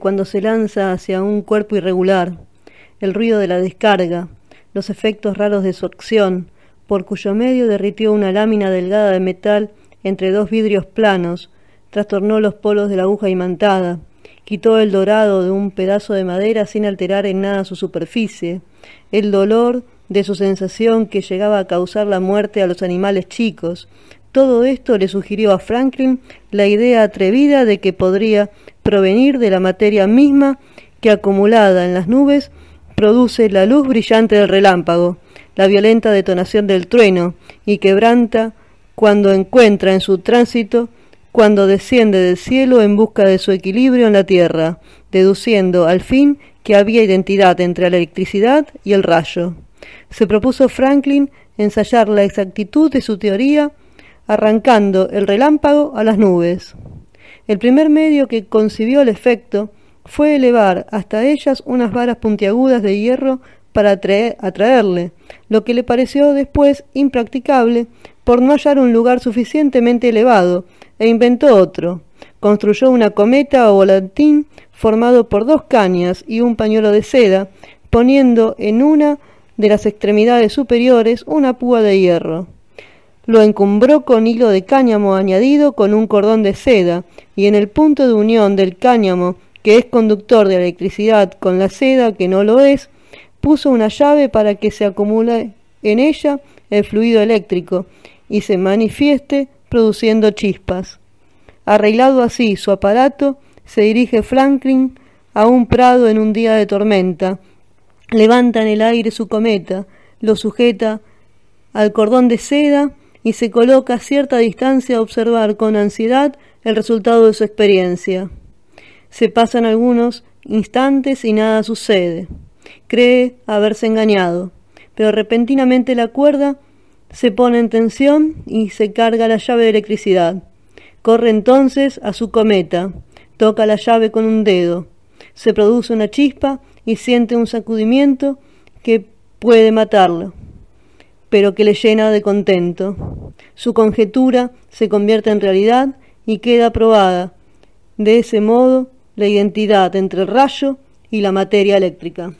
cuando se lanza hacia un cuerpo irregular, el ruido de la descarga, los efectos raros de su acción, por cuyo medio derritió una lámina delgada de metal entre dos vidrios planos, trastornó los polos de la aguja imantada, quitó el dorado de un pedazo de madera sin alterar en nada su superficie, el dolor de su sensación que llegaba a causar la muerte a los animales chicos. Todo esto le sugirió a Franklin la idea atrevida de que podría provenir de la materia misma que acumulada en las nubes produce la luz brillante del relámpago, la violenta detonación del trueno, y quebranta cuando encuentra en su tránsito, cuando desciende del cielo en busca de su equilibrio en la tierra, deduciendo al fin que había identidad entre la electricidad y el rayo. Se propuso Franklin ensayar la exactitud de su teoría arrancando el relámpago a las nubes. El primer medio que concibió el efecto fue elevar hasta ellas unas varas puntiagudas de hierro para atraerle, lo que le pareció después impracticable por no hallar un lugar suficientemente elevado, e inventó otro. Construyó una cometa o volantín formado por dos cañas y un pañuelo de seda, poniendo en una de las extremidades superiores una púa de hierro lo encumbró con hilo de cáñamo añadido con un cordón de seda, y en el punto de unión del cáñamo, que es conductor de electricidad, con la seda, que no lo es, puso una llave para que se acumule en ella el fluido eléctrico y se manifieste produciendo chispas. Arreglado así su aparato, se dirige Franklin a un prado en un día de tormenta, levanta en el aire su cometa, lo sujeta al cordón de seda y se coloca a cierta distancia a observar con ansiedad el resultado de su experiencia. Se pasan algunos instantes y nada sucede. Cree haberse engañado, pero repentinamente la cuerda se pone en tensión y se carga la llave de electricidad. Corre entonces a su cometa, toca la llave con un dedo, se produce una chispa y siente un sacudimiento que puede matarlo pero que le llena de contento. Su conjetura se convierte en realidad y queda probada, de ese modo, la identidad entre el rayo y la materia eléctrica.